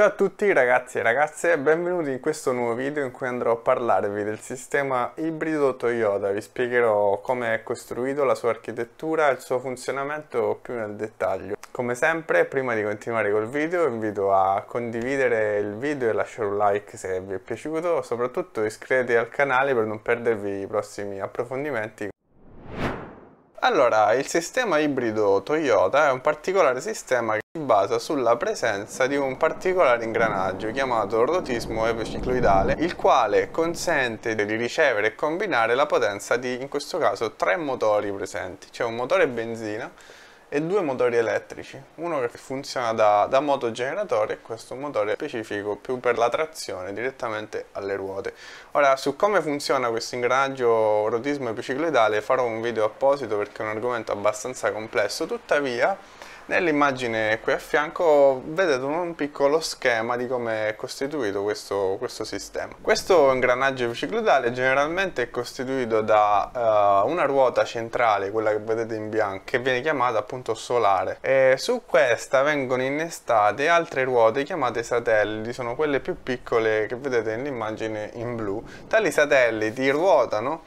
Ciao a tutti ragazzi e ragazze e benvenuti in questo nuovo video in cui andrò a parlarvi del sistema ibrido Toyota, vi spiegherò come è costruito, la sua architettura e il suo funzionamento più nel dettaglio. Come sempre, prima di continuare col video, vi invito a condividere il video e lasciare un like se vi è piaciuto, soprattutto iscrivetevi al canale per non perdervi i prossimi approfondimenti. Allora, il sistema ibrido Toyota è un particolare sistema si basa sulla presenza di un particolare ingranaggio chiamato rotismo epicicloidale, il quale consente di ricevere e combinare la potenza di, in questo caso, tre motori presenti, cioè un motore benzina e due motori elettrici, uno che funziona da, da motogeneratore e questo motore specifico più per la trazione direttamente alle ruote. Ora, su come funziona questo ingranaggio rotismo epicicloidale farò un video apposito perché è un argomento abbastanza complesso, tuttavia Nell'immagine qui a fianco vedete un piccolo schema di come è costituito questo, questo sistema. Questo ingranaggio biciclodale generalmente è costituito da uh, una ruota centrale, quella che vedete in bianco, che viene chiamata appunto solare. E su questa vengono innestate altre ruote chiamate satelliti, sono quelle più piccole che vedete nell'immagine in blu. Tali satelliti ruotano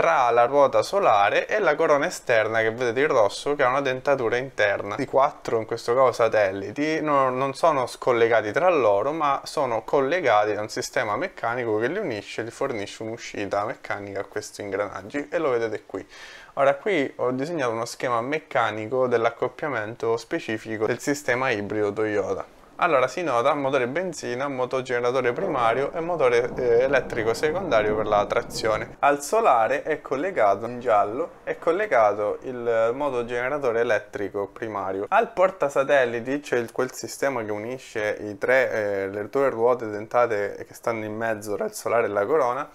tra la ruota solare e la corona esterna che vedete in rosso che ha una dentatura interna. I quattro, in questo caso satelliti, no, non sono scollegati tra loro ma sono collegati da un sistema meccanico che li unisce e gli fornisce un'uscita meccanica a questi ingranaggi e lo vedete qui. Ora qui ho disegnato uno schema meccanico dell'accoppiamento specifico del sistema ibrido Toyota. Allora si nota motore benzina, motogeneratore primario e motore eh, elettrico secondario per la trazione. Al solare è collegato in giallo è collegato il motogeneratore elettrico primario. Al portasatelliti c'è cioè quel sistema che unisce tre, eh, le due ruote dentate che stanno in mezzo tra il solare e la corona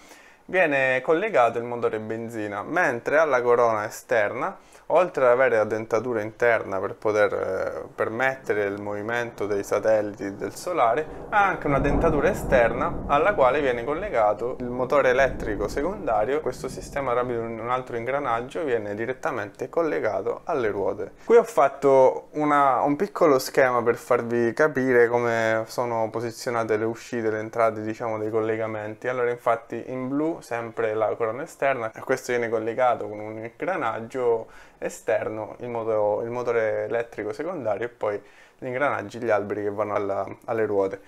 viene collegato il motore benzina, mentre alla corona esterna, oltre ad avere la dentatura interna per poter eh, permettere il movimento dei satelliti del solare, ha anche una dentatura esterna alla quale viene collegato il motore elettrico secondario. Questo sistema rapido in un altro ingranaggio viene direttamente collegato alle ruote. Qui ho fatto una, un piccolo schema per farvi capire come sono posizionate le uscite e le entrate diciamo, dei collegamenti. Allora infatti in blu sempre la corona esterna, a questo viene collegato con un ingranaggio esterno, il, moto, il motore elettrico secondario e poi gli ingranaggi, gli alberi che vanno alla, alle ruote.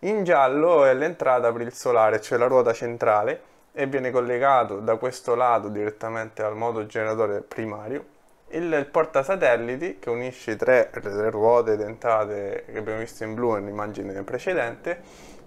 In giallo è l'entrata per il solare, cioè la ruota centrale, e viene collegato da questo lato direttamente al moto generatore primario il porta satelliti che unisce tre, tre ruote dentate che abbiamo visto in blu nell'immagine precedente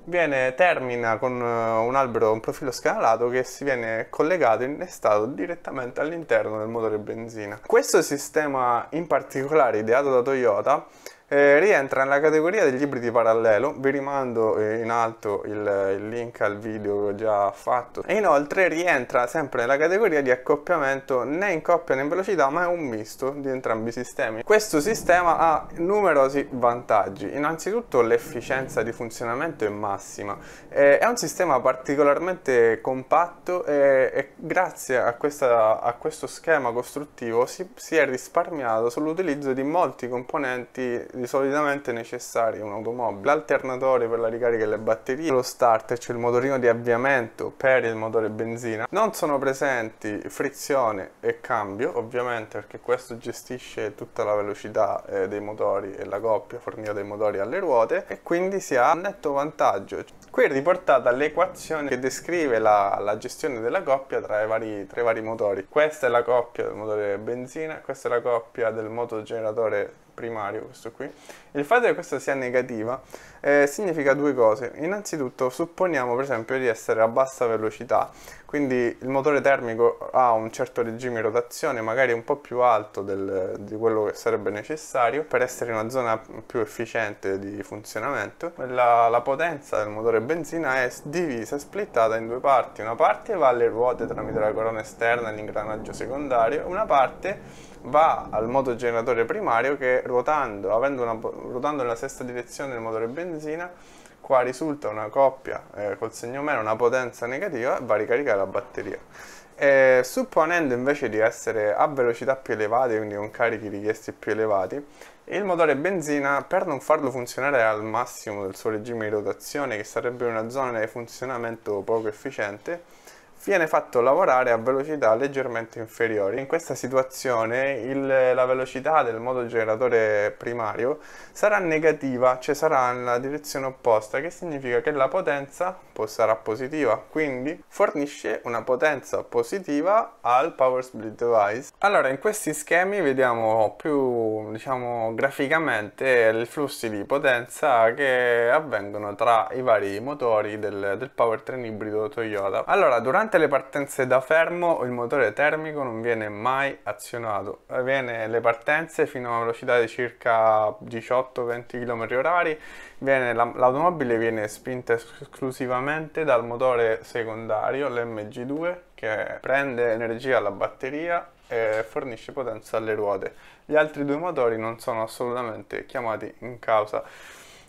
viene, termina con eh, un albero un profilo scanalato che si viene collegato e innestato direttamente all'interno del motore benzina. Questo sistema in particolare ideato da Toyota eh, rientra nella categoria degli ibridi parallelo, vi rimando eh, in alto il, il link al video che ho già fatto e inoltre rientra sempre nella categoria di accoppiamento né in coppia né in velocità ma è un misto di entrambi i sistemi. Questo sistema ha numerosi vantaggi, innanzitutto l'efficienza di funzionamento è massima, eh, è un sistema particolarmente compatto e, e grazie a, questa, a, questo schema costruttivo si, si è risparmiato sull'utilizzo di molti componenti soldi solitamente necessari a un'automobile, l'alternatore per la ricarica delle batterie, lo starter, cioè il motorino di avviamento per il motore benzina, non sono presenti frizione e cambio ovviamente perché questo gestisce tutta la velocità eh, dei motori e la coppia fornita dai motori alle ruote e quindi si ha un netto vantaggio. Qui è riportata l'equazione che descrive la, la, gestione della coppia tra i, vari, tra i vari motori. Questa è la coppia del motore benzina, questa è la coppia del motogeneratore primario questo qui. Il fatto che questa sia negativa eh, significa due cose. Innanzitutto supponiamo per esempio di essere a bassa velocità, quindi il motore termico ha un certo regime di rotazione magari un po' più alto del, di quello che sarebbe necessario per essere in una zona più efficiente di funzionamento. La, la potenza del motore benzina è divisa, splittata in due parti. Una parte va alle ruote tramite la corona esterna e l'ingranaggio secondario, una parte va al motogeneratore primario che ruotando, una, ruotando nella stessa direzione del motore benzina, qua risulta una coppia eh, col segno meno, una potenza negativa e va a ricaricare la batteria. E supponendo invece di essere a velocità più elevate, quindi con carichi richiesti più elevati, il motore benzina per non farlo funzionare al massimo del suo regime di rotazione, che sarebbe una zona di funzionamento poco efficiente, viene fatto lavorare a velocità leggermente inferiori. In questa situazione il, la velocità del motogeneratore primario sarà negativa, cioè sarà nella direzione opposta, che significa che la potenza sarà positiva, quindi fornisce una potenza positiva al power split device. Allora, in questi schemi vediamo più, diciamo, graficamente i flussi di potenza che avvengono tra i vari motori del, del powertrain ibrido Toyota. Allora, durante Durante le partenze da fermo il motore termico non viene mai azionato, viene le partenze fino a una velocità di circa 18-20 km/h, l'automobile viene spinta esclusivamente dal motore secondario, l'MG2, che prende energia alla batteria e fornisce potenza alle ruote. Gli altri due motori non sono assolutamente chiamati in causa.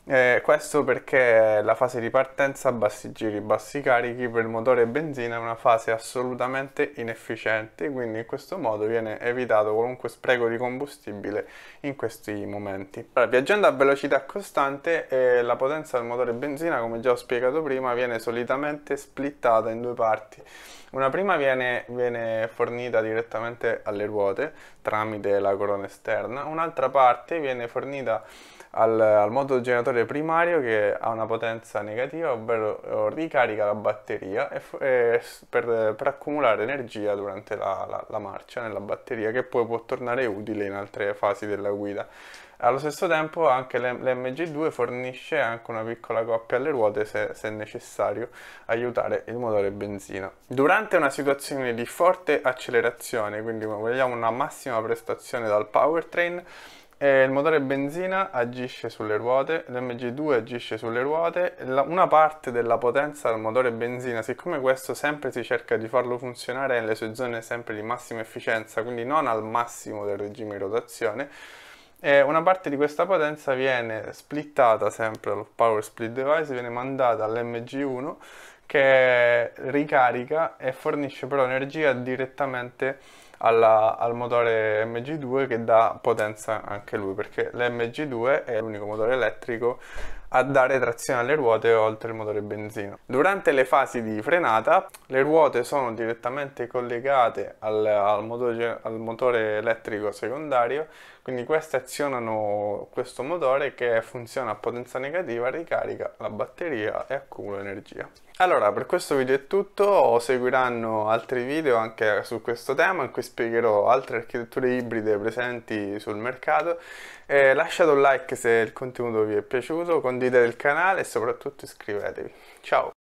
Eh, questo perché la fase di partenza a bassi giri, bassi carichi per il motore e benzina è una fase assolutamente inefficiente, quindi in questo modo viene evitato qualunque spreco di combustibile in questi momenti. Allora, viaggiando a velocità costante, eh, la potenza del motore e benzina, come già ho spiegato prima, viene solitamente splittata in due parti. Una prima viene, viene fornita direttamente alle ruote tramite la corona esterna, un'altra parte viene fornita al, al modo generatore primario che ha una potenza negativa, ovvero eh, ricarica la batteria e, e per, per, accumulare energia durante la, la, la marcia nella batteria che poi può tornare utile in altre fasi della guida. Allo stesso tempo anche l'MG2 fornisce anche una piccola coppia alle ruote se, se, necessario aiutare il motore benzina. Durante una situazione di forte accelerazione, quindi vogliamo una massima prestazione dal powertrain, eh, il motore benzina agisce sulle ruote, l'MG2 agisce sulle ruote, la, una parte della potenza del motore benzina, siccome questo sempre si cerca di farlo funzionare nelle sue zone sempre di massima efficienza, quindi non al massimo del regime di rotazione, eh, una parte di questa potenza viene splittata sempre dal power split device, viene mandata all'MG1 che ricarica e fornisce però energia direttamente alla, al motore MG2 che dà potenza anche lui perché l'MG2 è l'unico motore elettrico a dare trazione alle ruote oltre il motore benzina. Durante le fasi di frenata le ruote sono direttamente collegate al, al, motore, al motore elettrico secondario, quindi queste azionano questo motore che funziona a potenza negativa, ricarica la batteria e accumula energia. Allora, per questo video è tutto, seguiranno altri video anche su questo tema in cui spiegherò altre architetture ibride presenti sul mercato. Eh, lasciate un like se il contenuto vi è piaciuto, condividete condividere il canale e soprattutto iscrivetevi. Ciao!